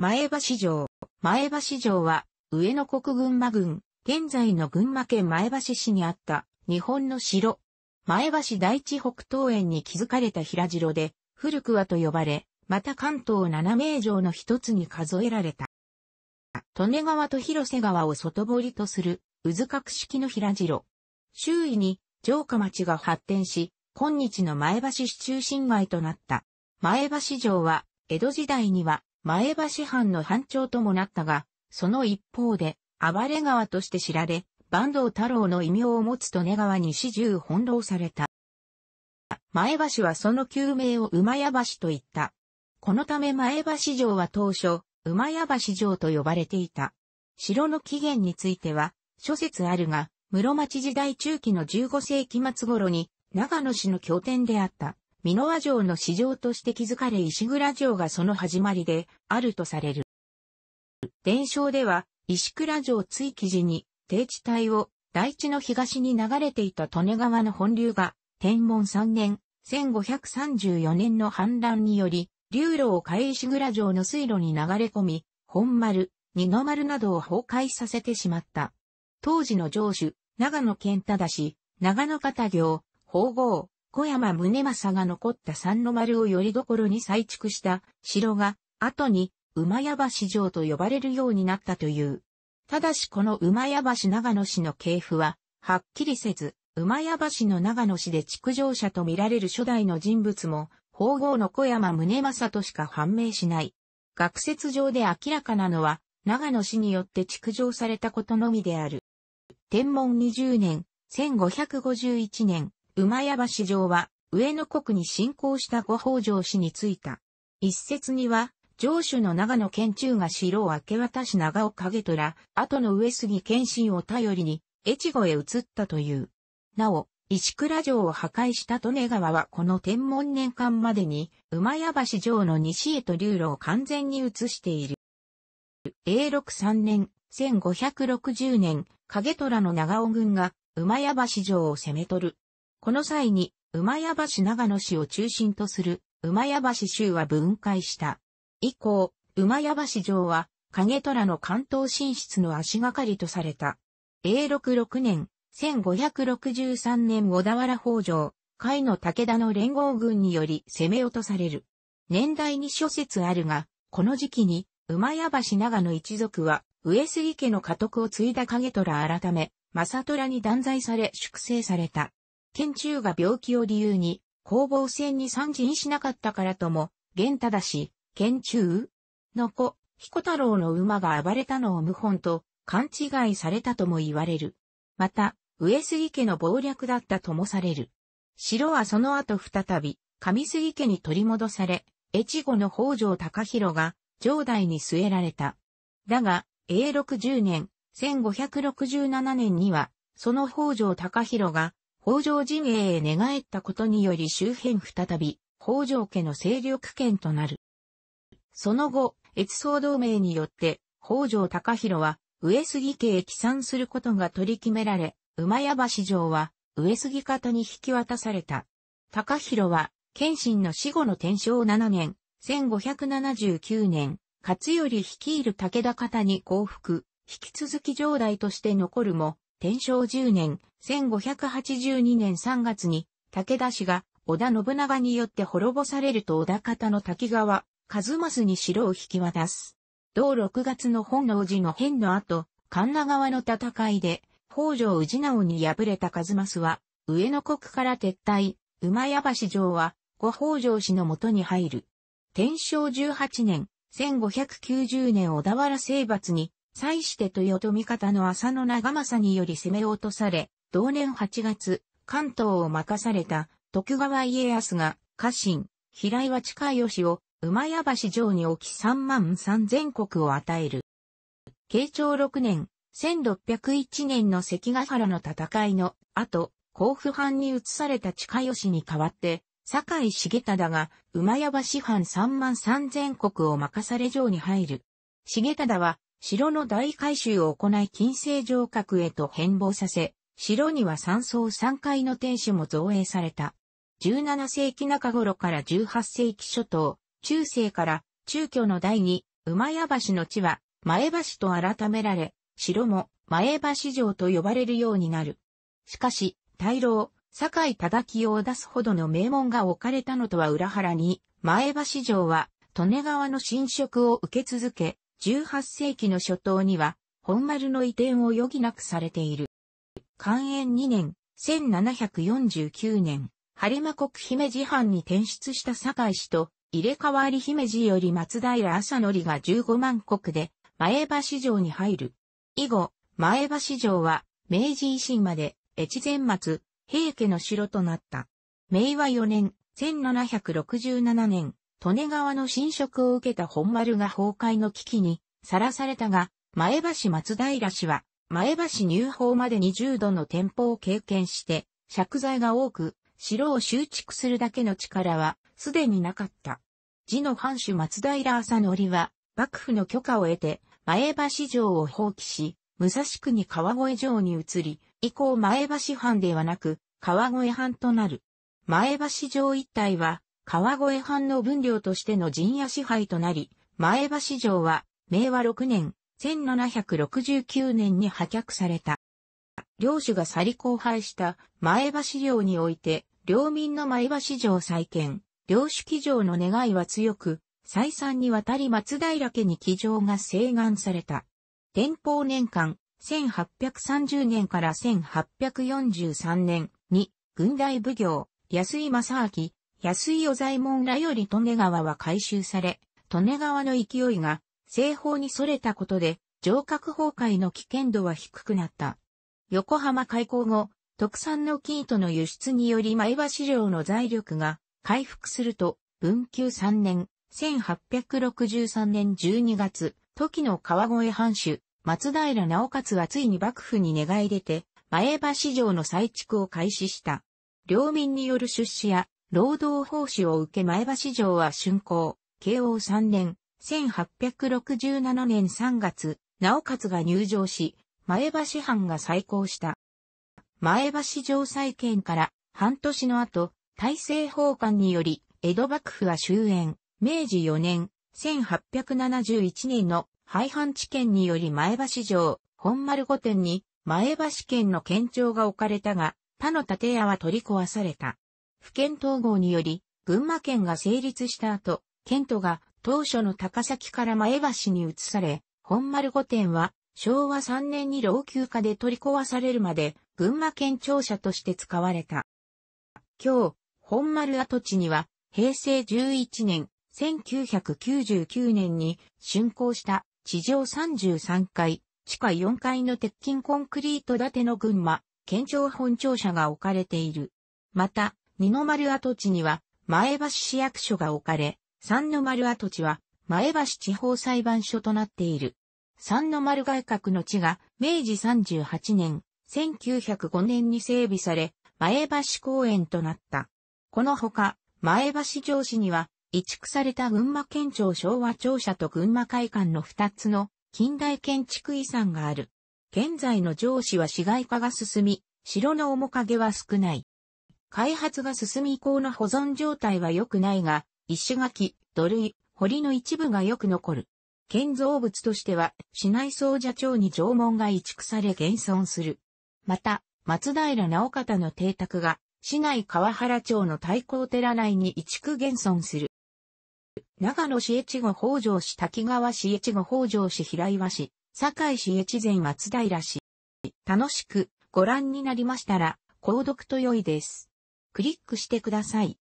前橋城。前橋城は、上野国群馬郡、現在の群馬県前橋市にあった日本の城。前橋第一北東園に築かれた平城で、古くはと呼ばれ、また関東七名城の一つに数えられた。利根川と広瀬川を外堀とする、渦角式の平城。周囲に城下町が発展し、今日の前橋市中心街となった。前橋城は、江戸時代には前橋藩の藩長ともなったが、その一方で、暴れ川として知られ、坂東太郎の異名を持つ利根川に始終翻弄された。前橋はその旧名を馬屋橋と言った。このため前橋城は当初、馬屋橋城と呼ばれていた。城の起源については、諸説あるが、室町時代中期の15世紀末頃に、長野市の拠点であった。美濃和城の市場として築かれ石倉城がその始まりであるとされる。伝承では、石倉城追記時に、低地帯を、大地の東に流れていた利根川の本流が、天文3年、1534年の氾濫により、流路を変え石倉城の水路に流れ込み、本丸、二の丸などを崩壊させてしまった。当時の城主、長野健忠氏、長野方行、法号、小山宗政が残った三の丸をよりどころに再築した城が、後に馬屋橋城と呼ばれるようになったという。ただしこの馬屋橋長野市の系譜は、はっきりせず、馬屋橋の長野市で築城者とみられる初代の人物も、法皇の小山宗政としか判明しない。学説上で明らかなのは、長野市によって築城されたことのみである。天文20年、1551年、馬屋橋城は、上野国に侵攻した五宝城氏に着いた。一説には、城主の長野県中が城を明け渡し長尾景虎、後の上杉謙信を頼りに、越後へ移ったという。なお、石倉城を破壊した利根川はこの天文年間までに、馬屋橋城の西へと流路を完全に移している。永禄三年、1560年、影虎の長尾軍が、馬屋橋城を攻め取る。この際に、馬屋橋長野市を中心とする、馬屋橋州は分解した。以降、馬屋橋城は、影虎の関東進出の足がかりとされた。永禄6年、1563年小田原北条、甲斐の武田の連合軍により攻め落とされる。年代に諸説あるが、この時期に、馬屋橋長野一族は、上杉家の家督を継いだ影虎改め、正虎に断罪され粛清された。県中が病気を理由に、攻防戦に参陣しなかったからとも、源忠氏、県中の子、彦太郎の馬が暴れたのを謀反と、勘違いされたとも言われる。また、上杉家の謀略だったともされる。城はその後再び、上杉家に取り戻され、越後の北条高弘が、城代に据えられた。だが、永禄10年、1567年には、その北条高弘が、北条陣営へ寝返ったことにより周辺再び、北条家の勢力圏となる。その後、越総同盟によって、北条高弘は、上杉家へ帰参することが取り決められ、馬屋橋城は、上杉方に引き渡された。高弘は、謙信の死後の天正7年、1579年、勝頼率いる武田方に降伏、引き続き上代として残るも、天正10年、1582年3月に、武田氏が織田信長によって滅ぼされると織田方の滝川、和正に城を引き渡す。同6月の本能寺の変の後、神奈川の戦いで、北条氏直に敗れた和正は、上野国から撤退、馬屋橋城は、後北条氏のもとに入る。天正18年、1590年小田原征伐に、際して豊臣方の浅野長政により攻め落とされ、同年8月、関東を任された徳川家康が家臣、平岩近義を馬屋橋城に置き3万3000国を与える。慶長6年、1601年の関ヶ原の戦いの後、甲府藩に移された近義に代わって、坂井重忠が馬屋橋藩3万3000国を任され城に入る。重忠は城の大改修を行い金星城郭へと変貌させ、城には三層3階の天守も造営された。17世紀中頃から18世紀初頭、中世から中居の第二、馬屋橋の地は前橋と改められ、城も前橋城と呼ばれるようになる。しかし、大老、堺井忠清を出すほどの名門が置かれたのとは裏腹に、前橋城は、利根川の侵食を受け続け、18世紀の初頭には、本丸の移転を余儀なくされている。寛延2年、1749年、晴間国姫路藩に転出した堺市と、入れ替わり姫路より松平朝則が15万国で、前橋城に入る。以後、前橋城は、明治維新まで、越前松、平家の城となった。明和4年、1767年、利根川の侵食を受けた本丸が崩壊の危機にさらされたが、前橋松平氏は、前橋入法までに0度の店舗を経験して、借材が多く、城を修築するだけの力は、すでになかった。地の藩主松平朝則は、幕府の許可を得て、前橋城を放棄し、武蔵区に川越城に移り、以降前橋藩ではなく、川越藩となる。前橋城一帯は、川越藩の分領としての陣屋支配となり、前橋城は、明和6年、1769年に破却された。領主が去り荒廃した前橋領において、領民の前橋城再建、領主騎乗の願いは強く、再三にわたり松平家に騎乗が請願された。天保年間、1830年から1843年に、軍大奉行、安井正明、安井与左衛門らより利根川は改修され、利根川の勢いが西方に逸れたことで、城郭崩壊の危険度は低くなった。横浜開港後、特産の金糸の輸出により前橋城の財力が回復すると、文久3年、1863年12月、時の川越藩主、松平直勝はついに幕府に願い出て、前橋城の再築を開始した。領民による出資や労働奉仕を受け前橋城は竣工、慶応3年、1867年3月、直勝が入城し、前橋藩が再興した。前橋城再建から半年の後、大政奉還により、江戸幕府は終焉、明治4年、1871年の廃藩置県により前橋城、本丸御殿に前橋県の県庁が置かれたが、他の建屋は取り壊された。府県統合により、群馬県が成立した後、県都が当初の高崎から前橋に移され、本丸御殿は昭和3年に老朽化で取り壊されるまで群馬県庁舎として使われた。今日、本丸跡地には平成11年1999年に竣工した地上33階、地下4階の鉄筋コンクリート建ての群馬、県庁本庁舎が置かれている。また、二の丸跡地には前橋市役所が置かれ、三の丸跡地は前橋地方裁判所となっている。三の丸外郭の地が明治38年、1905年に整備され、前橋公園となった。このほか、前橋城市には、移築された群馬県庁昭和庁舎と群馬会館の二つの近代建築遺産がある。現在の城市は市街化が進み、城の面影は少ない。開発が進み以降の保存状態は良くないが、石垣、土塁、堀の一部がよく残る。建造物としては、市内総社町に縄文が移築され現存する。また、松平直方の邸宅が、市内川原町の太閤寺内に移築現存する。長野市越後北条市滝川市越後北条市平岩市、堺市越前松平市。楽しくご覧になりましたら、購読と良いです。クリックしてください。